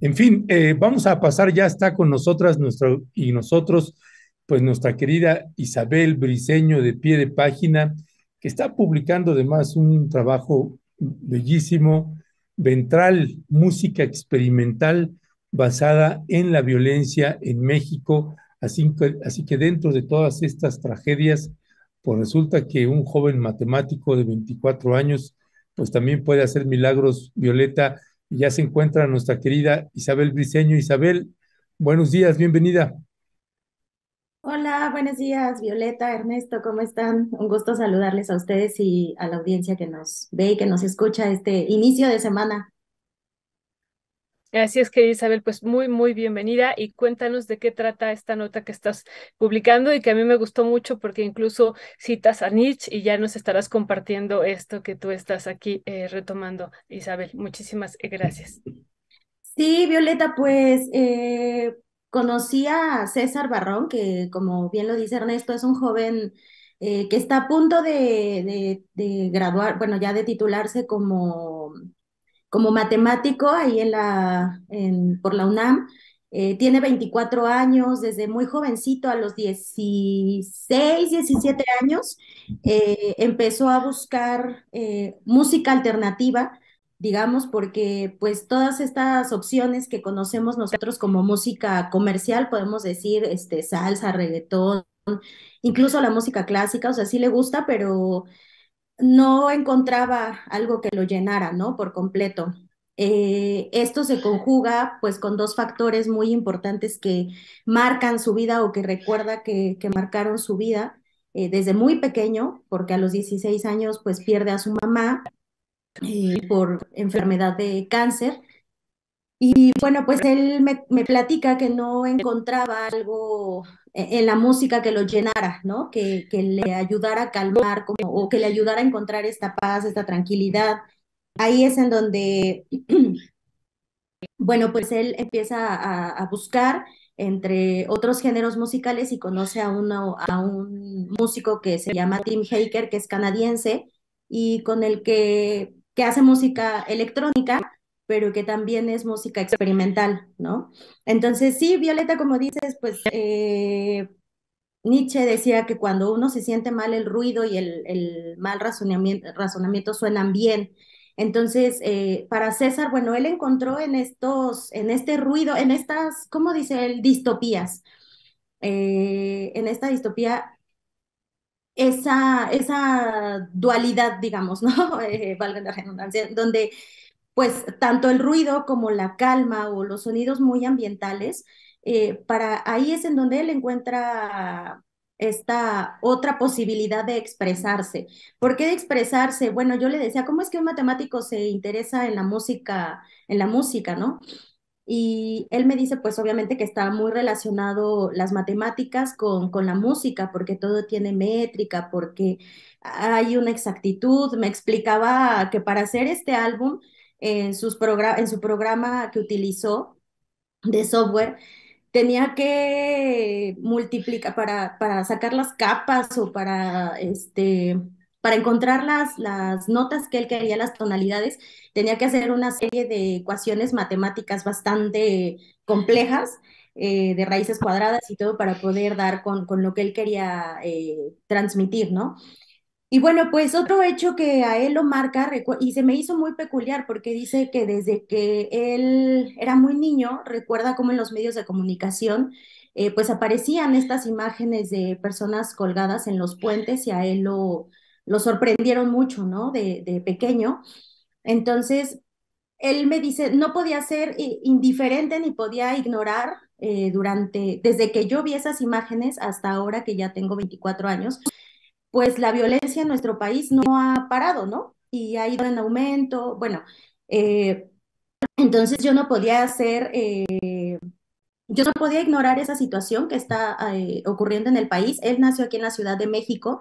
En fin, eh, vamos a pasar, ya está con nosotras nuestro, y nosotros, pues nuestra querida Isabel Briseño de pie de página, que está publicando además un trabajo bellísimo, Ventral, música experimental basada en la violencia en México. Así que, así que dentro de todas estas tragedias, pues resulta que un joven matemático de 24 años, pues también puede hacer milagros, Violeta, ya se encuentra nuestra querida Isabel Briceño. Isabel, buenos días, bienvenida. Hola, buenos días, Violeta, Ernesto, ¿cómo están? Un gusto saludarles a ustedes y a la audiencia que nos ve y que nos escucha este inicio de semana. Así es que Isabel, pues muy, muy bienvenida y cuéntanos de qué trata esta nota que estás publicando y que a mí me gustó mucho porque incluso citas a Nietzsche y ya nos estarás compartiendo esto que tú estás aquí eh, retomando, Isabel. Muchísimas eh, gracias. Sí, Violeta, pues eh, conocí a César Barrón, que como bien lo dice Ernesto, es un joven que está a punto de, de graduar, bueno, ya de titularse como como matemático ahí en la, por la UNAM. Eh, tiene 24 años, desde muy jovencito, a los 16, 17 años, eh, empezó a buscar eh, música alternativa, digamos, porque pues todas estas opciones que conocemos nosotros como música comercial, podemos decir, este, salsa, reggaetón, incluso la música clásica, o sea, sí le gusta, pero no encontraba algo que lo llenara, ¿no? Por completo. Eh, esto se conjuga pues con dos factores muy importantes que marcan su vida o que recuerda que, marcaron su vida eh, desde muy pequeño, porque a los 16 años pues pierde a su mamá eh, por enfermedad de cáncer. Y bueno, pues él me platica que no encontraba algo en la música que lo llenara, ¿no? Que, que le ayudara a calmar o que le ayudara a encontrar esta paz, esta tranquilidad. Ahí es en donde, bueno, pues él empieza a, buscar entre otros géneros musicales y conoce a, uno, a un músico que se llama Tim Haker, que es canadiense y con el que, que hace música electrónica pero que también es música experimental, ¿no? Entonces, sí, Violeta, como dices, pues eh, Nietzsche decía que cuando uno se siente mal, el ruido y el, mal razonamiento, razonamiento, suenan bien. Entonces, eh, para César, bueno, él encontró en estos, en este ruido, en estas, ¿cómo dice él? Distopías. Eh, en esta distopía esa, esa dualidad, digamos, ¿no? valga la redundancia, donde pues tanto el ruido como la calma o los sonidos muy ambientales, eh, para ahí es en donde él encuentra esta otra posibilidad de expresarse. ¿Por qué de expresarse? Bueno, yo le decía, ¿cómo es que un matemático se interesa en la música, en la música, no? Y él me dice, pues obviamente que está muy relacionado las matemáticas con, con, la música, porque todo tiene métrica, porque hay una exactitud. Me explicaba que para hacer este álbum en, en su programa que utilizó de software, tenía que multiplicar para, sacar las capas o para, este, para encontrar las, las notas que él quería, las tonalidades, tenía que hacer una serie de ecuaciones matemáticas bastante complejas. Eh, de raíces cuadradas y todo para poder dar con, lo que él quería eh, transmitir, ¿no? Y bueno, pues otro hecho que a él lo marca y se me hizo muy peculiar porque dice que desde que él era muy niño, recuerda cómo en los medios de comunicación eh, pues aparecían estas imágenes de personas colgadas en los puentes y a él lo, lo sorprendieron mucho, ¿no? De, pequeño. Entonces, él me dice, no podía ser indiferente ni podía ignorar eh, durante, desde que yo vi esas imágenes hasta ahora que ya tengo 24 años, pues la violencia en nuestro país no ha parado, ¿no? Y ha ido en aumento, bueno, eh, entonces yo no podía hacer, eh, yo no podía ignorar esa situación que está eh, ocurriendo en el país. Él nació aquí en la Ciudad de México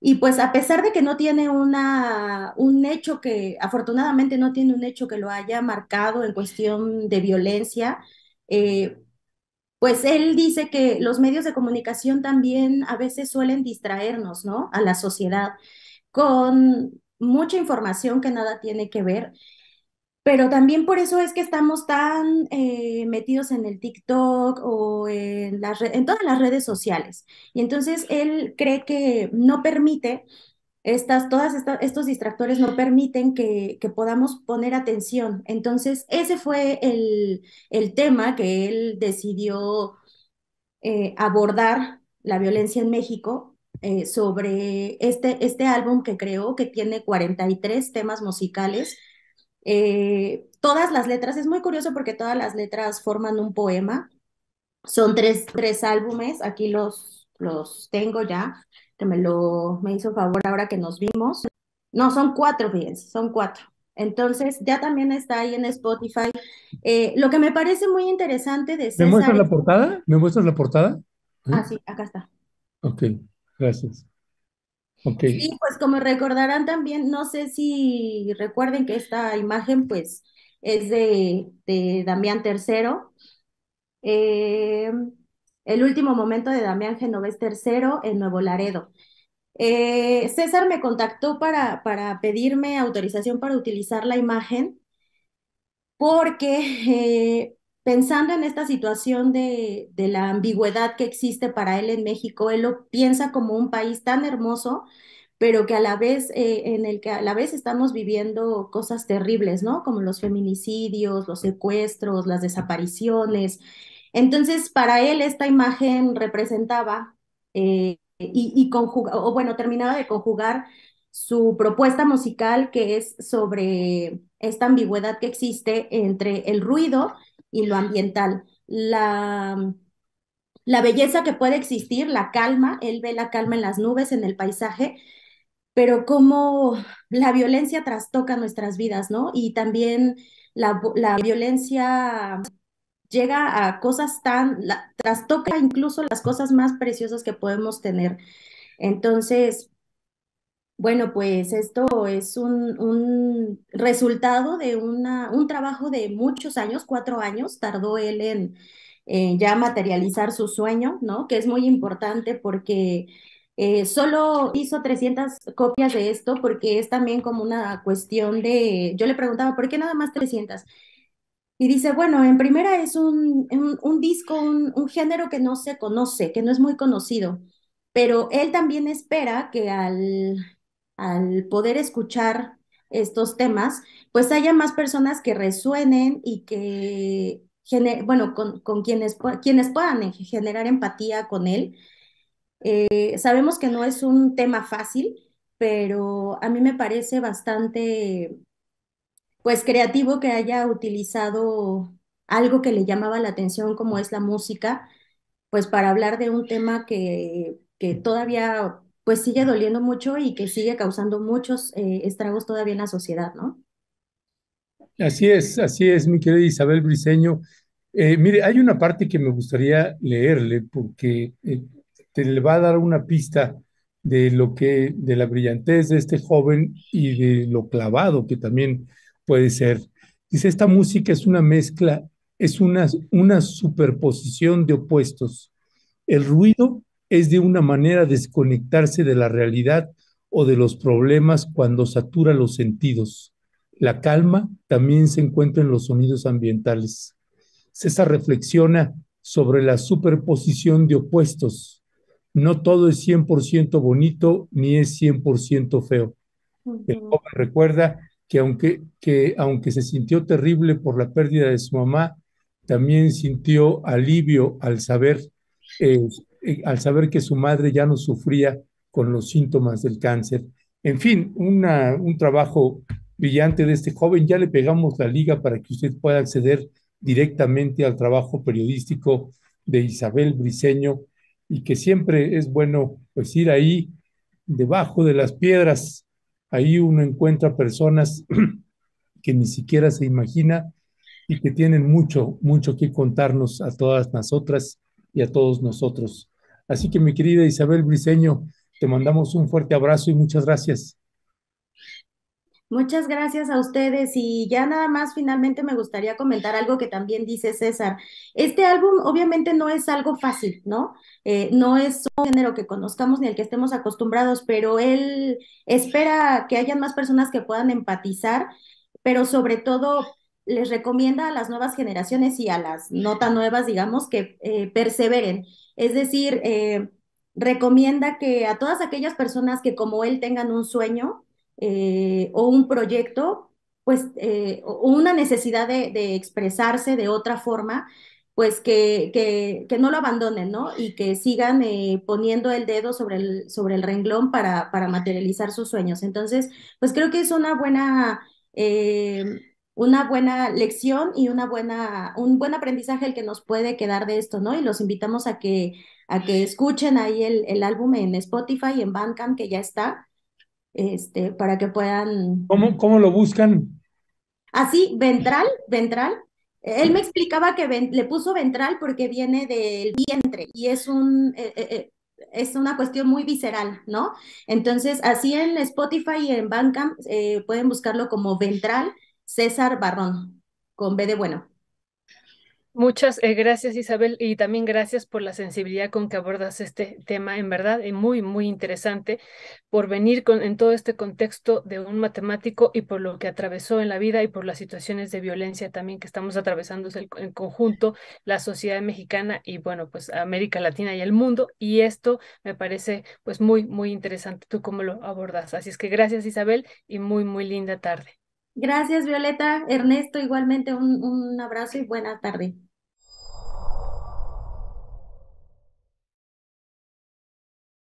y pues a pesar de que no tiene una, un hecho que, afortunadamente no tiene un hecho que lo haya marcado en cuestión de violencia, pues él dice que los medios de comunicación también a veces suelen distraernos, ¿no? A la sociedad con mucha información que nada tiene que ver. Pero también por eso es que estamos tan eh, metidos en el TikTok o en, las en todas las redes sociales. Y entonces él cree que no permite estas, todas estos distractores no permiten que, podamos poner atención. Entonces, ese fue el, tema que él decidió eh, abordar, la violencia en México, eh, sobre este, este álbum que creó, que tiene 43 temas musicales. Eh, todas las letras, es muy curioso porque todas las letras forman un poema. Son tres, tres álbumes, aquí los, los tengo ya que me lo me hizo favor ahora que nos vimos. No, son cuatro, fíjense, son cuatro. Entonces, ya también está ahí en Spotify. Eh, lo que me parece muy interesante de ¿Me muestras la portada? ¿Me muestras la portada? ¿Eh? Ah, sí, acá está. Ok, gracias. Okay. Sí, pues como recordarán también, no sé si recuerden que esta imagen pues es de, de Damián III. Eh, el último momento de Damián Genovés III en Nuevo Laredo. Eh, César me contactó para, para pedirme autorización para utilizar la imagen porque eh, pensando en esta situación de, la ambigüedad que existe para él en México, él lo piensa como un país tan hermoso, pero que a la vez, eh, en el que a la vez estamos viviendo cosas terribles, ¿no? Como los feminicidios, los secuestros, las desapariciones, entonces, para él esta imagen representaba eh, y, y o bueno, terminaba de conjugar su propuesta musical que es sobre esta ambigüedad que existe entre el ruido y lo ambiental. La, la belleza que puede existir, la calma, él ve la calma en las nubes, en el paisaje, pero cómo la violencia trastoca nuestras vidas, ¿no? Y también la, la violencia llega a cosas tan, trastoca incluso las cosas más preciosas que podemos tener. Entonces, bueno, pues esto es un, resultado de una, un trabajo de muchos años, cuatro años, tardó él en ya materializar su sueño, ¿no? Que es muy importante porque eh, solo hizo 300 copias de esto porque es también como una cuestión de, yo le preguntaba, ¿por qué nada más 300? Y dice, bueno, en primera es un, disco, un, género que no se conoce, que no es muy conocido, pero él también espera que al, al poder escuchar estos temas, pues haya más personas que resuenen y que, bueno, con, quienes, quienes puedan generar empatía con él. Eh, sabemos que no es un tema fácil, pero a mí me parece bastante pues creativo que haya utilizado algo que le llamaba la atención como es la música, pues para hablar de un tema que, todavía pues sigue doliendo mucho y que sigue causando muchos eh, estragos todavía en la sociedad, ¿no? Así es, así es, mi querida Isabel Briseño. Eh, mire, hay una parte que me gustaría leerle porque eh, te le va a dar una pista de lo que, de la brillantez de este joven y de lo clavado que también puede ser. Dice, esta música es una mezcla, es una, una superposición de opuestos. El ruido es de una manera desconectarse de la realidad o de los problemas cuando satura los sentidos. La calma también se encuentra en los sonidos ambientales. César reflexiona sobre la superposición de opuestos. No todo es 100% bonito ni es 100% feo. El joven recuerda que aunque, que aunque se sintió terrible por la pérdida de su mamá, también sintió alivio al saber, eh, eh, al saber que su madre ya no sufría con los síntomas del cáncer. En fin, un trabajo brillante de este joven. Ya le pegamos la liga para que usted pueda acceder directamente al trabajo periodístico de Isabel Briseño y que siempre es bueno pues ir ahí debajo de las piedras Ahí uno encuentra personas que ni siquiera se imagina y que tienen mucho, mucho que contarnos a todas nosotras y a todos nosotros. Así que mi querida Isabel Briseño, te mandamos un fuerte abrazo y muchas gracias. Muchas gracias a ustedes y ya nada más finalmente me gustaría comentar algo que también dice César. Este álbum obviamente no es algo fácil, ¿no? Eh, no es un género que conozcamos ni al que estemos acostumbrados, pero él espera que hayan más personas que puedan empatizar, pero sobre todo les recomienda a las nuevas generaciones y a las no tan nuevas, digamos, que eh, perseveren. Es decir, eh, recomienda que a todas aquellas personas que como él tengan un sueño, eh, o un proyecto, pues, eh, o una necesidad de, expresarse de otra forma, pues que, que, no lo abandonen, ¿no? Y que sigan eh, poniendo el dedo sobre el, sobre el renglón para, para, materializar sus sueños. Entonces, pues creo que es una buena una buena lección y una buena, un buen aprendizaje el que nos puede quedar de esto, ¿no? Y los invitamos a que, a que escuchen ahí el, álbum en Spotify en Bandcamp, que ya está este, para que puedan... ¿Cómo, lo buscan? Así, ah, ventral, ventral. Él me explicaba que le puso ventral porque viene del vientre y es un... Eh, eh, eh, es una cuestión muy visceral, ¿no? Entonces, así en Spotify y en Bandcamp pueden buscarlo como Ventral César Barrón, con B de bueno. Muchas eh, gracias Isabel y también gracias por la sensibilidad con que abordas este tema, en verdad es eh, muy, muy interesante por venir con, en todo este contexto de un matemático y por lo que atravesó en la vida y por las situaciones de violencia también que estamos atravesando en conjunto la sociedad mexicana y bueno, pues América Latina y el mundo y esto me parece pues muy, muy interesante tú cómo lo abordas. Así es que gracias Isabel y muy, muy linda tarde. Gracias Violeta, Ernesto, igualmente un abrazo y buena tarde.